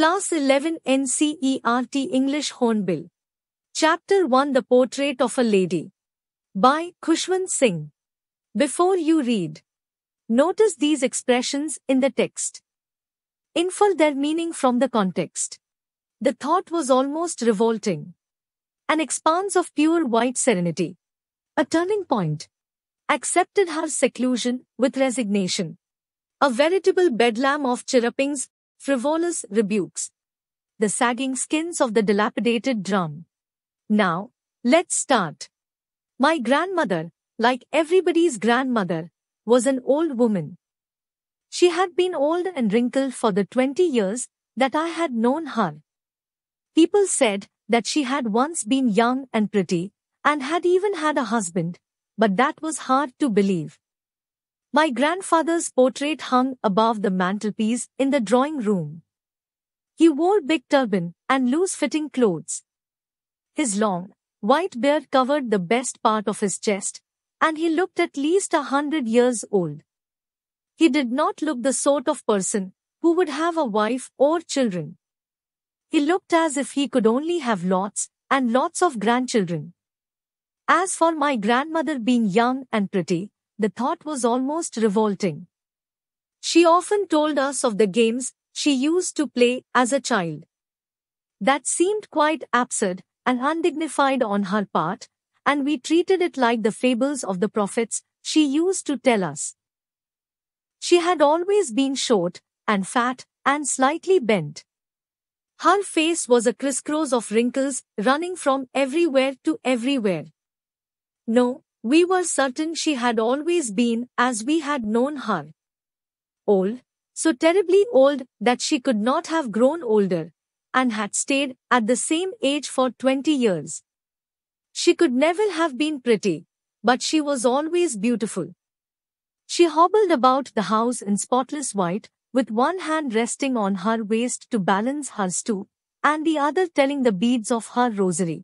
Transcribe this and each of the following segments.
Class 11 NCERT English Hornbill. Chapter 1 The Portrait of a Lady. By Kushwan Singh. Before you read, notice these expressions in the text. Infer their meaning from the context. The thought was almost revolting. An expanse of pure white serenity. A turning point. Accepted her seclusion with resignation. A veritable bedlam of chirrupings frivolous rebukes, the sagging skins of the dilapidated drum. Now, let's start. My grandmother, like everybody's grandmother, was an old woman. She had been old and wrinkled for the 20 years that I had known her. People said that she had once been young and pretty, and had even had a husband, but that was hard to believe. My grandfather's portrait hung above the mantelpiece in the drawing room. He wore big turban and loose-fitting clothes. His long, white beard covered the best part of his chest, and he looked at least a hundred years old. He did not look the sort of person who would have a wife or children. He looked as if he could only have lots and lots of grandchildren. As for my grandmother being young and pretty, the thought was almost revolting. She often told us of the games she used to play as a child. That seemed quite absurd and undignified on her part, and we treated it like the fables of the prophets she used to tell us. She had always been short and fat and slightly bent. Her face was a crisscross of wrinkles running from everywhere to everywhere. No, we were certain she had always been as we had known her. Old, so terribly old that she could not have grown older, and had stayed at the same age for 20 years. She could never have been pretty, but she was always beautiful. She hobbled about the house in spotless white, with one hand resting on her waist to balance her stoop, and the other telling the beads of her rosary.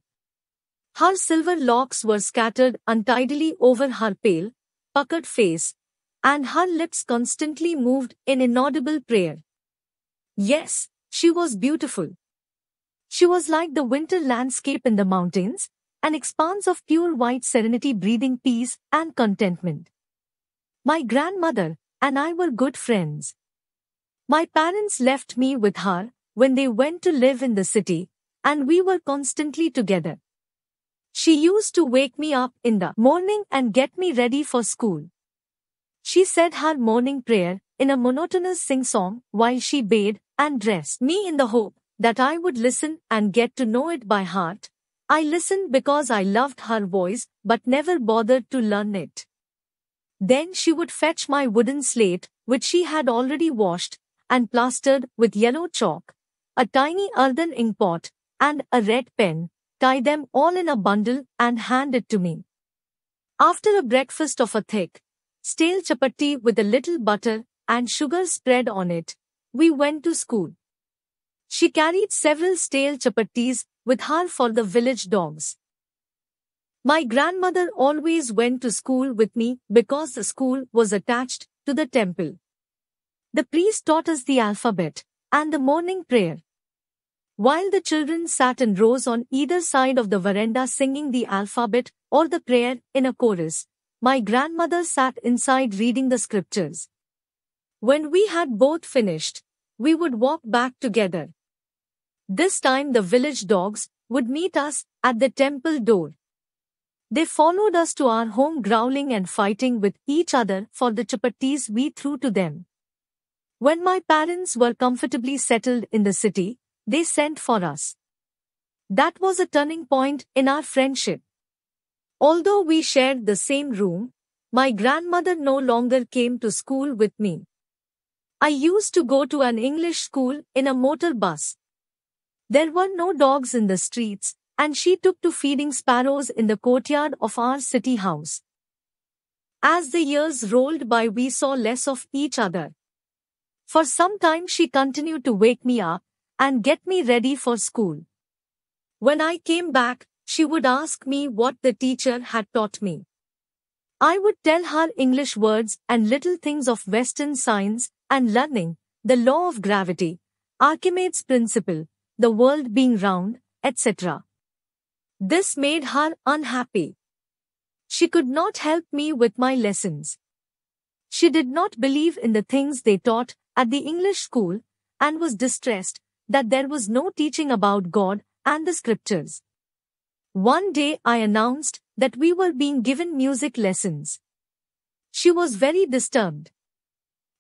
Her silver locks were scattered untidily over her pale, puckered face, and her lips constantly moved in inaudible prayer. Yes, she was beautiful. She was like the winter landscape in the mountains, an expanse of pure white serenity breathing peace and contentment. My grandmother and I were good friends. My parents left me with her when they went to live in the city, and we were constantly together. She used to wake me up in the morning and get me ready for school. She said her morning prayer in a monotonous sing-song while she bathed and dressed me in the hope that I would listen and get to know it by heart. I listened because I loved her voice but never bothered to learn it. Then she would fetch my wooden slate, which she had already washed and plastered with yellow chalk, a tiny earthen inkpot, and a red pen, tie them all in a bundle and hand it to me. After a breakfast of a thick, stale chapati with a little butter and sugar spread on it, we went to school. She carried several stale chapatis with her for the village dogs. My grandmother always went to school with me because the school was attached to the temple. The priest taught us the alphabet and the morning prayer. While the children sat in rows on either side of the veranda singing the alphabet or the prayer in a chorus, my grandmother sat inside reading the scriptures. When we had both finished, we would walk back together. This time the village dogs would meet us at the temple door. They followed us to our home growling and fighting with each other for the chapatis we threw to them. When my parents were comfortably settled in the city, they sent for us. That was a turning point in our friendship. Although we shared the same room, my grandmother no longer came to school with me. I used to go to an English school in a motor bus. There were no dogs in the streets, and she took to feeding sparrows in the courtyard of our city house. As the years rolled by, we saw less of each other. For some time, she continued to wake me up, and get me ready for school. When I came back, she would ask me what the teacher had taught me. I would tell her English words and little things of Western science and learning, the law of gravity, Archimedes' principle, the world being round, etc. This made her unhappy. She could not help me with my lessons. She did not believe in the things they taught at the English school and was distressed that there was no teaching about God and the scriptures. One day I announced that we were being given music lessons. She was very disturbed.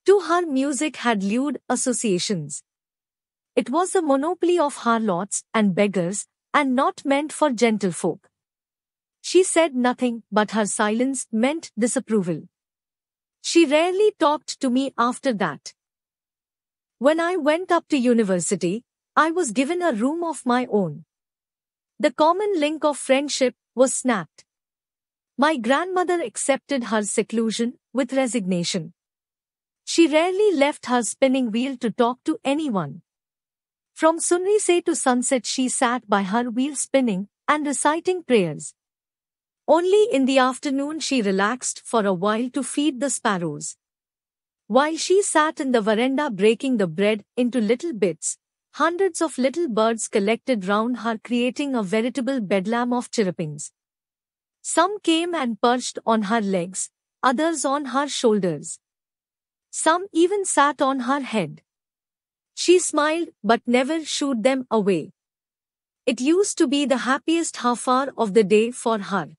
To her music had lewd associations. It was the monopoly of harlots and beggars and not meant for gentlefolk. She said nothing but her silence meant disapproval. She rarely talked to me after that. When I went up to university, I was given a room of my own. The common link of friendship was snapped. My grandmother accepted her seclusion with resignation. She rarely left her spinning wheel to talk to anyone. From sunrise to sunset she sat by her wheel spinning and reciting prayers. Only in the afternoon she relaxed for a while to feed the sparrows. While she sat in the veranda breaking the bread into little bits, hundreds of little birds collected round her creating a veritable bedlam of chirrupings. Some came and perched on her legs, others on her shoulders. Some even sat on her head. She smiled but never shooed them away. It used to be the happiest half hour of the day for her.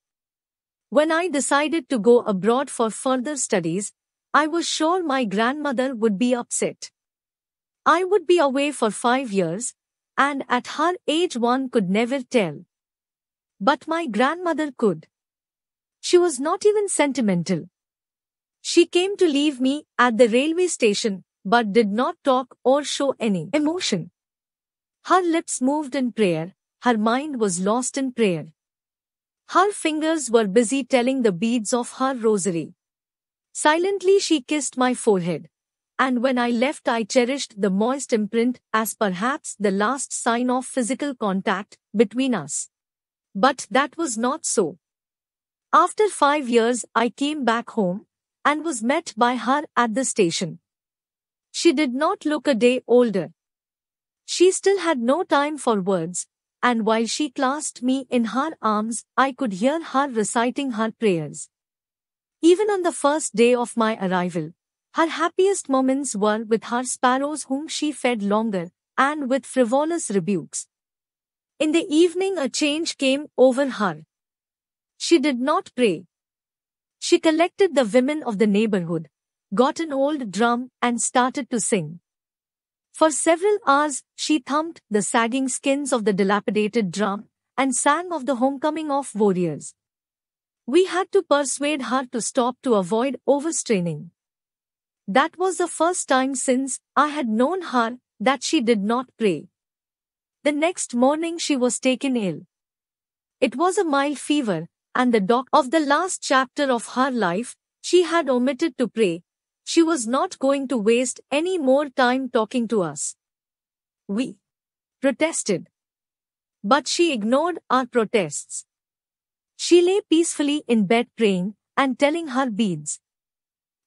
When I decided to go abroad for further studies, I was sure my grandmother would be upset. I would be away for five years, and at her age one could never tell. But my grandmother could. She was not even sentimental. She came to leave me at the railway station, but did not talk or show any emotion. Her lips moved in prayer, her mind was lost in prayer. Her fingers were busy telling the beads of her rosary. Silently she kissed my forehead. And when I left I cherished the moist imprint as perhaps the last sign of physical contact between us. But that was not so. After five years I came back home and was met by her at the station. She did not look a day older. She still had no time for words, and while she clasped me in her arms, I could hear her reciting her prayers. Even on the first day of my arrival, her happiest moments were with her sparrows whom she fed longer, and with frivolous rebukes. In the evening a change came over her. She did not pray. She collected the women of the neighborhood, got an old drum and started to sing. For several hours she thumped the sagging skins of the dilapidated drum and sang of the homecoming of warriors. We had to persuade her to stop to avoid overstraining. That was the first time since I had known her that she did not pray. The next morning she was taken ill. It was a mild fever, and the doc of the last chapter of her life, she had omitted to pray. She was not going to waste any more time talking to us. We protested. But she ignored our protests. She lay peacefully in bed praying and telling her beads.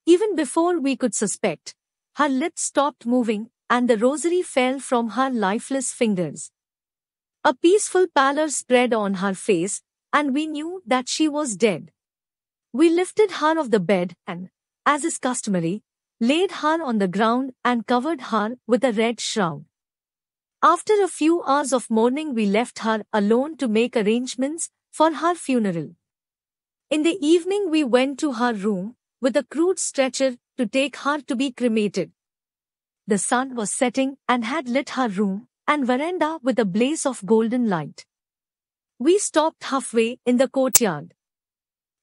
Even before we could suspect, her lips stopped moving and the rosary fell from her lifeless fingers. A peaceful pallor spread on her face, and we knew that she was dead. We lifted her off the bed and, as is customary, laid her on the ground and covered her with a red shroud. After a few hours of mourning we left her alone to make arrangements for her funeral. In the evening, we went to her room with a crude stretcher to take her to be cremated. The sun was setting and had lit her room and veranda with a blaze of golden light. We stopped halfway in the courtyard.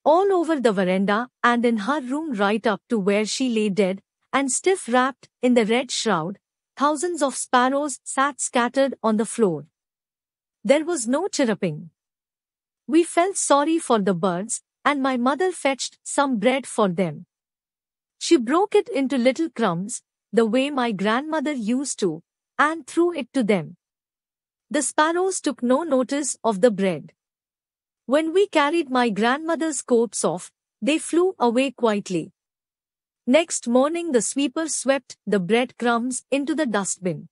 All over the veranda and in her room right up to where she lay dead and stiff wrapped in the red shroud, thousands of sparrows sat scattered on the floor. There was no chirruping. We felt sorry for the birds, and my mother fetched some bread for them. She broke it into little crumbs, the way my grandmother used to, and threw it to them. The sparrows took no notice of the bread. When we carried my grandmother's corpse off, they flew away quietly. Next morning the sweeper swept the bread crumbs into the dustbin.